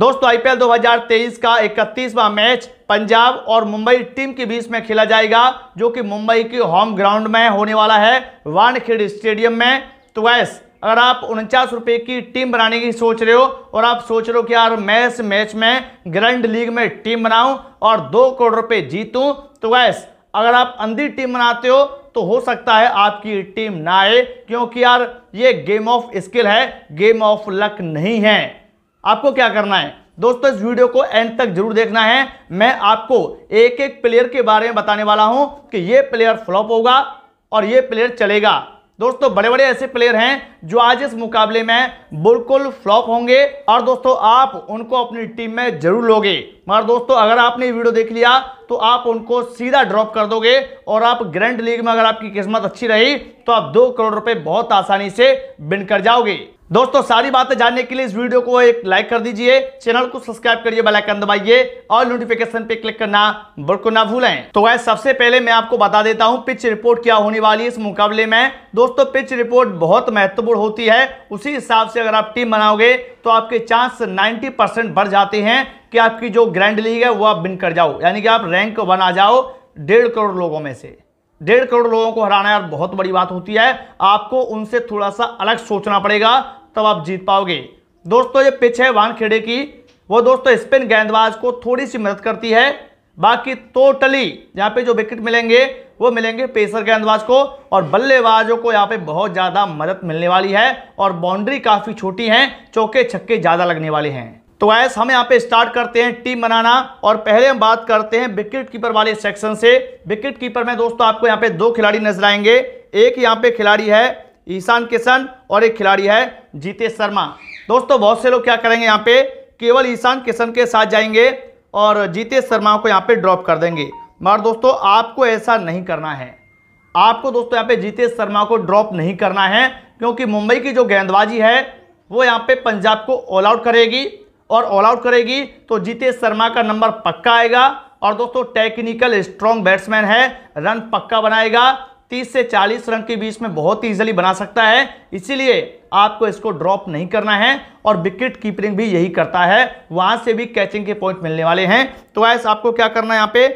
दोस्तों आईपीएल 2023 का 31वां मैच पंजाब और मुंबई टीम के बीच में खेला जाएगा जो कि मुंबई के होम ग्राउंड में होने वाला है वानखेड़े स्टेडियम में तो वैस अगर आप उनचास रुपये की टीम बनाने की सोच रहे हो और आप सोच रहे हो कि यार मैं इस मैच में ग्रैंड लीग में टीम बनाऊं और दो करोड़ रुपए जीतूं तो वैस अगर आप अंधी टीम बनाते हो तो हो सकता है आपकी टीम ना आए क्योंकि यार ये गेम ऑफ स्किल है गेम ऑफ लक नहीं है आपको क्या करना है दोस्तों इस वीडियो को एंड तक जरूर देखना है मैं आपको एक एक प्लेयर के बारे में बताने वाला हूं कि ये प्लेयर फ्लॉप होगा और ये प्लेयर चलेगा दोस्तों बड़े बड़े ऐसे प्लेयर हैं जो आज इस मुकाबले में बिल्कुल फ्लॉप होंगे और दोस्तों आप उनको अपनी टीम में जरूर लोगे मगर दोस्तों अगर आपने ये वीडियो देख लिया तो आप उनको सीधा ड्रॉप कर दोगे और आप ग्रैंड लीग में अगर आपकी किस्मत अच्छी रही तो आप दो करोड़ रुपए बहुत आसानी से बिन कर जाओगे दोस्तों सारी बातें जानने के लिए इस वीडियो को एक लाइक कर दीजिए चैनल को सब्सक्राइब करिए बेल आइकन दबाइए और नोटिफिकेशन पे क्लिक करना बिल्कुल ना भूलें तो वह सबसे पहले मैं आपको बता देता हूं पिच रिपोर्ट क्या होने वाली है इस मुकाबले में दोस्तों पिच रिपोर्ट बहुत महत्वपूर्ण होती है उसी हिसाब से अगर आप टीम बनाओगे तो आपके चांस नाइन्टी बढ़ जाते हैं कि आपकी जो ग्रैंड लीग है वो आप विन कर जाओ यानी कि आप रैंक वन आ जाओ डेढ़ करोड़ लोगों में से डेढ़ करोड़ लोगों को हराना यार बहुत बड़ी बात होती है आपको उनसे थोड़ा सा अलग सोचना पड़ेगा तब आप जीत पाओगे दोस्तों ये पिच है वानखेड़े की वो दोस्तों स्पिन गेंदबाज को थोड़ी सी मदद करती है बाकी टोटली यहाँ पे जो विकेट मिलेंगे वो मिलेंगे पेसर गेंदबाज को और बल्लेबाजों को यहाँ पे बहुत ज़्यादा मदद मिलने वाली है और बाउंड्री काफ़ी छोटी हैं चौके छक्के ज़्यादा लगने वाले हैं तो ऐस हम यहाँ पे स्टार्ट करते हैं टीम बनाना और पहले हम बात करते हैं विकेट कीपर वाले सेक्शन से विकेट कीपर में दोस्तों आपको यहाँ पे दो खिलाड़ी नजर आएंगे एक यहाँ पे खिलाड़ी है ईशान किशन और एक खिलाड़ी है जीतेश शर्मा दोस्तों बहुत से लोग क्या करेंगे यहाँ पे केवल ईशान किशन के साथ जाएंगे और जीतेश शर्मा को यहाँ पे ड्रॉप कर देंगे मगर दोस्तों आपको ऐसा नहीं करना है आपको दोस्तों यहाँ पे जीतेश शर्मा को ड्रॉप नहीं करना है क्योंकि मुंबई की जो गेंदबाजी है वो यहाँ पे पंजाब को ऑल आउट करेगी और ऑल आउट करेगी तो जीतेश शर्मा का नंबर पक्का आएगा और दोस्तों टेक्निकल स्ट्रॉन्ग बैट्समैन है रन पक्का बनाएगा 30 से 40 रन के बीच में बहुत ही बना सकता है इसीलिए आपको इसको ड्रॉप नहीं करना है और विकेट कीपरिंग भी यही करता है वहां से भी कैचिंग के पॉइंट मिलने वाले हैं तो ऐसा आपको क्या करना है यहाँ पे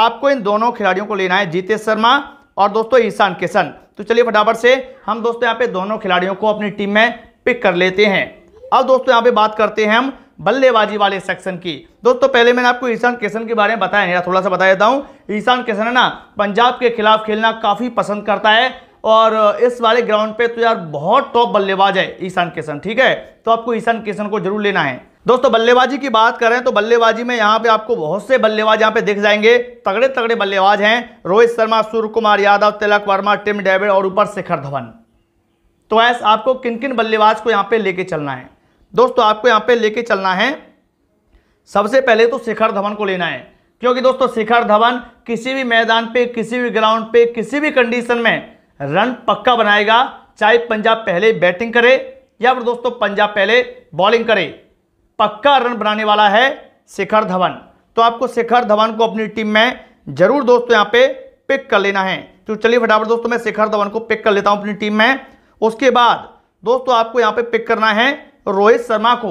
आपको इन दोनों खिलाड़ियों को लेना है जीतेश शर्मा और दोस्तों ईशान किशन तो चलिए फटाफट से हम दोस्तों यहाँ पे दोनों खिलाड़ियों को अपनी टीम में पिक कर लेते हैं अब दोस्तों यहाँ पे बात करते हैं हम बल्लेबाजी वाले सेक्शन की दोस्तों पहले मैंने आपको ईशान किशन के बारे में बताया नहीं थोड़ा सा बता देता हूँ ईशान किशन है ना पंजाब के खिलाफ खेलना काफ़ी पसंद करता है और इस वाले ग्राउंड पे तो यार बहुत टॉप बल्लेबाज है ईशान किशन ठीक है तो आपको ईशान किशन को जरूर लेना है दोस्तों बल्लेबाजी की बात करें तो बल्लेबाजी में यहाँ पे आपको बहुत से बल्लेबाज यहाँ पे दिख जाएंगे तगड़े तगड़े बल्लेबाज हैं रोहित शर्मा सूर्य कुमार यादव तिलक वर्मा टिम डेविड और ऊपर शिखर धवन तो ऐसा आपको किन किन बल्लेबाज को यहाँ पे लेके चलना है दोस्तों आपको यहाँ पे लेके चलना है सबसे पहले तो शिखर धवन को लेना है क्योंकि दोस्तों शिखर धवन किसी भी मैदान पे किसी भी ग्राउंड पे किसी भी कंडीशन में रन पक्का बनाएगा चाहे पंजाब पहले बैटिंग करे या फिर दोस्तों पंजाब पहले बॉलिंग करे पक्का रन बनाने वाला है शिखर धवन तो आपको शिखर धवन को अपनी टीम में जरूर दोस्तों यहाँ पे पिक कर लेना है तो चलिए फटाफट दोस्तों मैं शिखर धवन को पिक कर लेता हूँ अपनी टीम में उसके बाद दोस्तों आपको यहाँ पे पिक करना है रोहित शर्मा को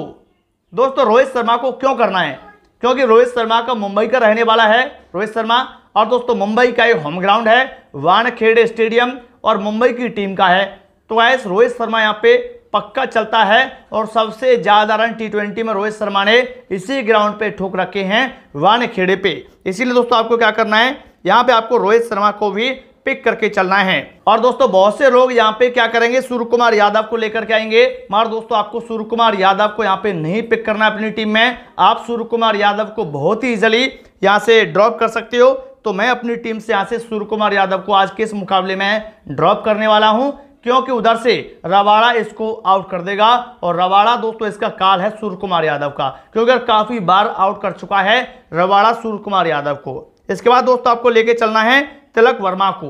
दोस्तों रोहित शर्मा को क्यों करना है क्योंकि रोहित शर्मा का मुंबई का रहने वाला है रोहित शर्मा और दोस्तों मुंबई का ये होम ग्राउंड है वानखेड़े स्टेडियम और मुंबई की टीम का है तो ऐस रोहित शर्मा यहाँ पे पक्का चलता है और सबसे ज़्यादा रन टी ट्वेंटी में रोहित शर्मा ने इसी ग्राउंड पे ठोक रखे हैं वानखेड़े पे इसीलिए दोस्तों आपको क्या करना है यहाँ पे आपको रोहित शर्मा को भी पिक करके चलना है और दोस्तों बहुत से लोग यहाँ पे क्या करेंगे सूर्य कुमार यादव को लेकर के आएंगे मगर दोस्तों आपको सूर्य कुमार यादव को यहाँ पे नहीं पिक करना है अपनी टीम में आप सूर्य कुमार यादव को बहुत ही इजिली यहाँ से ड्रॉप कर सकते हो तो मैं अपनी टीम से यहाँ से सूर्य कुमार यादव को आज के इस मुकाबले में ड्रॉप करने वाला हूँ क्योंकि उधर से रवाड़ा इसको आउट कर देगा और रवाड़ा दोस्तों इसका काल है सूर्य कुमार यादव का क्योंकि काफ़ी बार आउट कर चुका है रवाड़ा सूर्य कुमार यादव को इसके बाद दोस्तों आपको लेके चलना है तिलक वर्मा को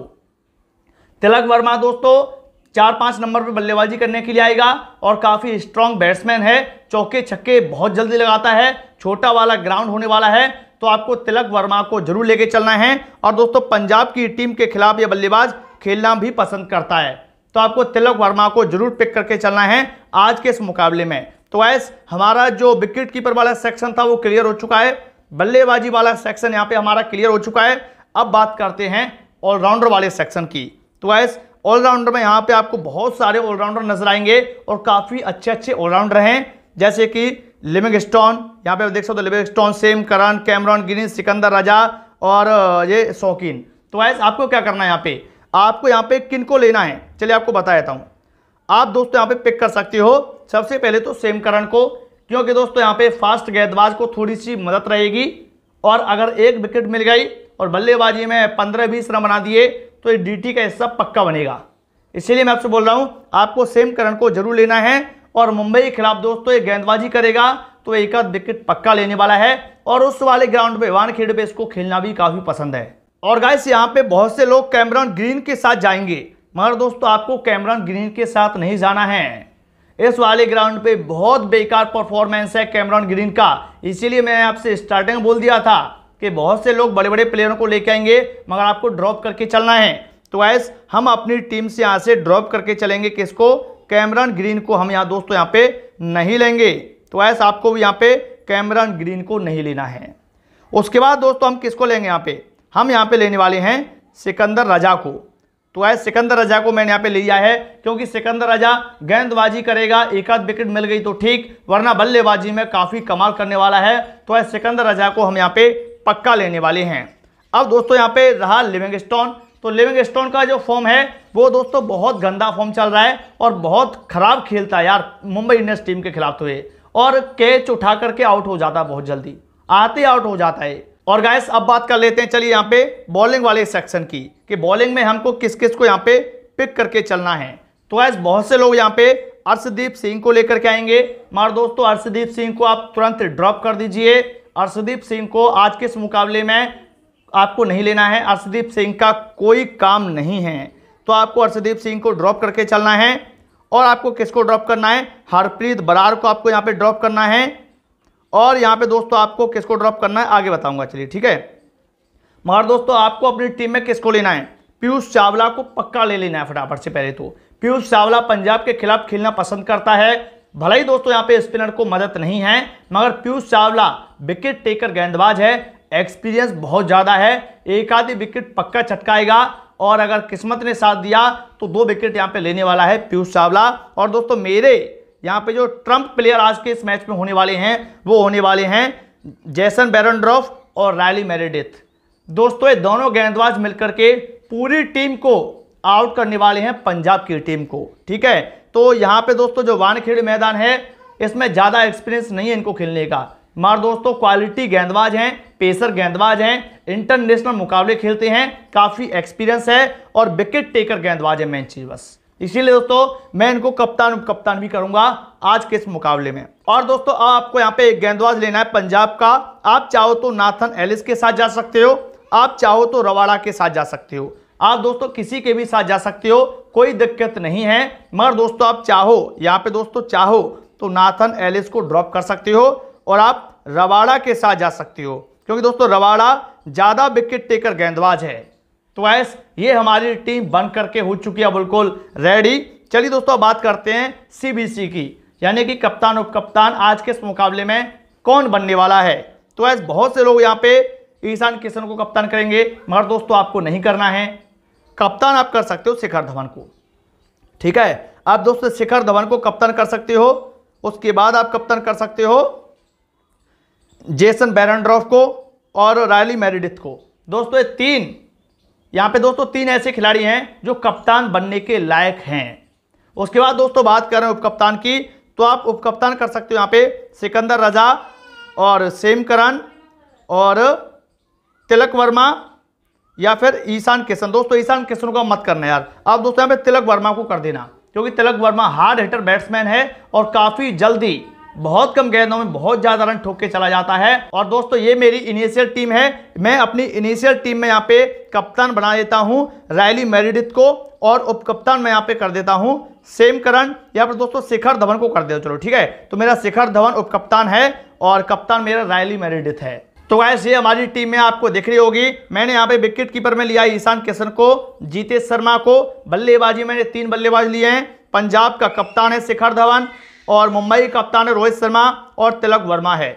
तिलक वर्मा दोस्तों चार पांच नंबर पर बल्लेबाजी करने के लिए आएगा और काफ़ी स्ट्रांग बैट्समैन है चौके छक्के बहुत जल्दी लगाता है छोटा वाला ग्राउंड होने वाला है तो आपको तिलक वर्मा को जरूर लेके चलना है और दोस्तों पंजाब की टीम के खिलाफ यह बल्लेबाज खेलना भी पसंद करता है तो आपको तिलक वर्मा को जरूर पिक करके चलना है आज के इस मुकाबले में तो ऐस हमारा जो विकेट कीपर वाला सेक्शन था वो क्लियर हो चुका है बल्लेबाजी वाला सेक्शन यहाँ पे हमारा क्लियर हो चुका है अब बात करते हैं ऑलराउंडर वाले सेक्शन की तो वैस ऑलराउंडर में यहाँ पे आपको बहुत सारे ऑलराउंडर नजर आएंगे और काफ़ी अच्छे अच्छे ऑलराउंडर हैं जैसे कि लिविंग स्टोन यहाँ पे आप देख सकते हो Livingstone Sam Curran Cameron गिनी सिकंदर राजा और ये शौकीन तो वैस आपको क्या करना है यहाँ पे आपको यहाँ पे किन को लेना है चलिए आपको बता देता हूँ आप दोस्तों यहाँ पे पिक कर सकते हो सबसे पहले तो सेम करण को क्योंकि दोस्तों यहाँ पे फास्ट गेंदबाज को थोड़ी सी मदद रहेगी और अगर एक विकेट मिल गई और बल्लेबाजी में पंद्रह बीस रन बना दिए तो ये डी का हिस्सा पक्का बनेगा इसीलिए मैं आपसे बोल रहा हूँ आपको सेम करण को जरूर लेना है और मुंबई के खिलाफ दोस्तों ये गेंदबाजी करेगा तो एक आध विकेट पक्का लेने वाला है और उस वाले ग्राउंड पे वानखेड़े पे इसको खेलना भी काफ़ी पसंद है और गाइस यहाँ पे बहुत से लोग कैमरन ग्रीन के साथ जाएंगे मगर दोस्तों आपको कैमरन ग्रीन के साथ नहीं जाना है इस वाले ग्राउंड पे बहुत बेकार परफॉर्मेंस है कैमरन ग्रीन का इसीलिए मैंने आपसे स्टार्टिंग बोल दिया था कि बहुत से लोग बड़े बड़े प्लेयरों को लेके आएंगे मगर आपको ड्रॉप करके चलना है तो ऐस हम अपनी टीम से यहाँ से ड्रॉप करके चलेंगे किसको कैमरन ग्रीन को हम यहाँ दोस्तों यहाँ पे नहीं लेंगे तो वाइस आपको भी यहाँ पे कैमरन ग्रीन को नहीं लेना है उसके बाद दोस्तों हम किसको लेंगे यहाँ पे हम यहाँ पे लेने वाले हैं सिकंदर राजा को तो ऐस सिकंदर रजा को मैंने यहाँ पे लिया है क्योंकि सिकंदर राजा गेंदबाजी करेगा एक आध विकेट मिल गई तो ठीक वरना बल्लेबाजी में काफ़ी कमाल करने वाला है तो वाइस सिकंदर रजा को हम यहाँ पे पक्का लेने वाले हैं अब दोस्तों यहाँ पे रहा लिविंग स्टोन तो लिविंग स्टोन का जो फॉर्म है वो दोस्तों बहुत गंदा फॉर्म चल रहा है और बहुत खराब खेलता है यार मुंबई इंडियंस टीम के खिलाफ तो ये और कैच उठा करके आउट हो जाता है बहुत जल्दी आते आउट हो जाता है और गायस अब बात कर लेते हैं चलिए यहाँ पे बॉलिंग वाले सेक्शन की कि बॉलिंग में हमको किस किस को यहाँ पे पिक करके चलना है तो ऐस बहुत से लोग यहाँ पे अर्शदीप सिंह को लेकर के आएंगे मार दोस्तों अर्शदीप सिंह को आप तुरंत ड्रॉप कर दीजिए अर्शदीप सिंह को आज के इस मुकाबले में आपको नहीं लेना है अर्शदीप सिंह का कोई काम नहीं है तो आपको अर्शदीप सिंह को ड्रॉप करके चलना है और आपको किसको ड्रॉप करना है हरप्रीत बरार को आपको यहाँ पे ड्रॉप करना है और यहाँ पे दोस्तों आपको किसको ड्रॉप करना है आगे बताऊंगा चलिए ठीक है मगर दोस्तों आपको अपनी टीम में किसको लेना है पीयूष चावला को पक्का ले लेना है फटाफट से पहले तो पीयूष चावला पंजाब के खिलाफ खेलना पसंद करता है भले ही दोस्तों यहाँ पे स्पिनर को मदद नहीं है मगर पीयूष चावला विकेट टेकर गेंदबाज है एक्सपीरियंस बहुत ज़्यादा है एक आधी विकेट पक्का चटकाएगा और अगर किस्मत ने साथ दिया तो दो विकेट यहाँ पे लेने वाला है पीयूष चावला और दोस्तों मेरे यहाँ पे जो ट्रंप प्लेयर आज के इस मैच में होने वाले हैं वो होने वाले हैं जैसन बैरनड्रॉफ और रैली मेरेडिथ दोस्तों ये दोनों गेंदबाज मिलकर के पूरी टीम को आउट करने वाले हैं पंजाब की टीम को ठीक है तो यहाँ पे दोस्तों जो वानखेड़ मैदान है इसमें ज़्यादा एक्सपीरियंस नहीं है इनको खेलने का मार दोस्तों क्वालिटी गेंदबाज हैं पेसर गेंदबाज हैं इंटरनेशनल मुकाबले खेलते हैं काफ़ी एक्सपीरियंस है और विकेट टेकर गेंदबाज है चीज बस इसीलिए दोस्तों मैं इनको कप्तान कप्तान भी करूंगा आज के इस मुकाबले में और दोस्तों अब आपको यहाँ पे एक गेंदबाज लेना है पंजाब का आप चाहो तो नाथन एलिस के साथ जा सकते हो आप चाहो तो रवाड़ा के साथ जा सकते हो आप दोस्तों किसी के भी साथ जा सकते हो कोई दिक्कत नहीं है मगर दोस्तों आप चाहो यहाँ पे दोस्तों चाहो तो नाथन एलिस को ड्रॉप कर सकते हो और आप रवाड़ा के साथ जा सकते हो क्योंकि दोस्तों रवाड़ा ज़्यादा विकेट टेकर गेंदबाज है तो ऐस ये हमारी टीम बन करके हो चुकी है बिल्कुल रेडी चलिए दोस्तों बात करते हैं सी की यानी कि कप्तान उप कप्तान आज के इस मुकाबले में कौन बनने वाला है तो ऐसे बहुत से लोग यहाँ पे ईशान किशन को कप्तान करेंगे मगर दोस्तों आपको नहीं करना है कप्तान आप कर सकते हो शिखर धवन को ठीक है आप दोस्तों शिखर धवन को कप्तान कर सकते हो उसके बाद आप कप्तान कर सकते हो जेसन बैरनड्रॉफ को और रायली मेरिडिथ को दोस्तों ये तीन यहाँ पे दोस्तों तीन ऐसे खिलाड़ी हैं जो कप्तान बनने के लायक हैं उसके बाद दोस्तों बात कर रहे हैं उपकप्तान की तो आप उपकप्तान कर सकते हो यहाँ पे सिकंदर रजा और सेम करन और तिलक वर्मा या फिर ईशान किशन दोस्तों ईशान किशन का मत करना यार आप दोस्तों यहाँ पे तिलक वर्मा को कर देना क्योंकि Tilak Varma hard hitter batsman है और काफ़ी जल्दी बहुत कम गेंदों में बहुत ज़्यादा रन ठोक के चला जाता है और दोस्तों ये मेरी इनिशियल टीम है मैं अपनी इनिशियल टीम में यहाँ पे कप्तान बना देता हूँ रैली मेरिडित को और उप कप्तान मैं यहाँ पे कर देता हूँ सेम करण या पर दोस्तों शिखर धवन को कर दे चलो ठीक है तो मेरा शिखर धवन उप कप्तान है और कप्तान मेरा रैली मेरिडित है तो गैस ये हमारी टीम में आपको दिख रही होगी मैंने यहाँ पे विकेट कीपर में लिया ईशान किशन को जीतेश शर्मा को बल्लेबाजी मैंने तीन बल्लेबाज लिए हैं पंजाब का कप्तान है शिखर धवन और मुंबई का कप्तान है रोहित शर्मा और तिलक वर्मा है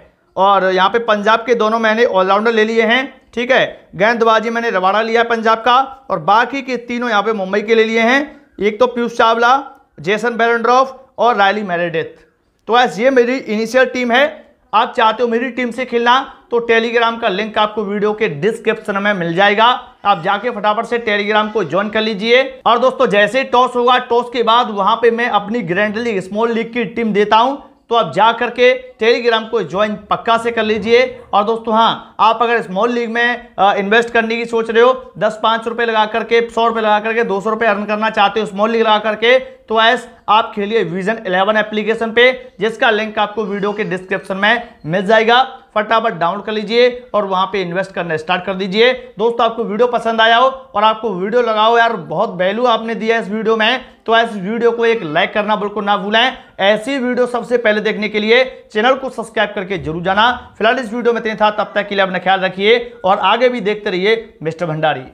और यहाँ पे पंजाब के दोनों मैंने ऑलराउंडर ले लिए हैं ठीक है गेंदबाजी मैंने रवाड़ा लिया है पंजाब का और बाकी के तीनों यहाँ पे मुंबई के ले लिए हैं एक तो पीयूष चावला जेसन बेरनड्रॉफ और रायली मेरेडिथ तो ऐसे ये मेरी इनिशियल टीम है आप चाहते हो मेरी टीम से खेलना तो टेलीग्राम का लिंक आपको वीडियो के डिस्क्रिप्शन में मिल जाएगा आप जाके फटाफट से टेलीग्राम को ज्वाइन कर लीजिए और दोस्तों जैसे टॉस होगा टॉस के बाद वहां पे मैं अपनी ग्रैंडली स्मॉल लीग की टीम देता हूं तो आप जा करके टेलीग्राम को ज्वाइन पक्का से कर लीजिए और दोस्तों हाँ आप अगर स्मॉल लीग में आ, इन्वेस्ट करने की सोच रहे हो दस पाँच रुपये लगा करके सौ रुपये लगा करके दो सौ रुपये अर्न करना चाहते हो स्मॉल लीग लगा करके तो ऐस आप खेलिए विजन 11 एप्लीकेशन पे जिसका लिंक आपको वीडियो के डिस्क्रिप्शन में मिल जाएगा फटाफट डाउनलोड कर लीजिए और वहां पे इन्वेस्ट करना स्टार्ट कर दीजिए दोस्तों आपको वीडियो पसंद आया हो और आपको वीडियो लगाओ यार बहुत वैल्यू आपने दिया इस वीडियो में तो ऐसे वीडियो को एक लाइक करना बिल्कुल ना भूलें ऐसी वीडियो सबसे पहले देखने के लिए चैनल चैनल को सब्सक्राइब करके जरूर जाना फिलहाल इस वीडियो में इतने था तब तक के लिए अपना ख्याल रखिए और आगे भी देखते रहिए मिस्टर भंडारी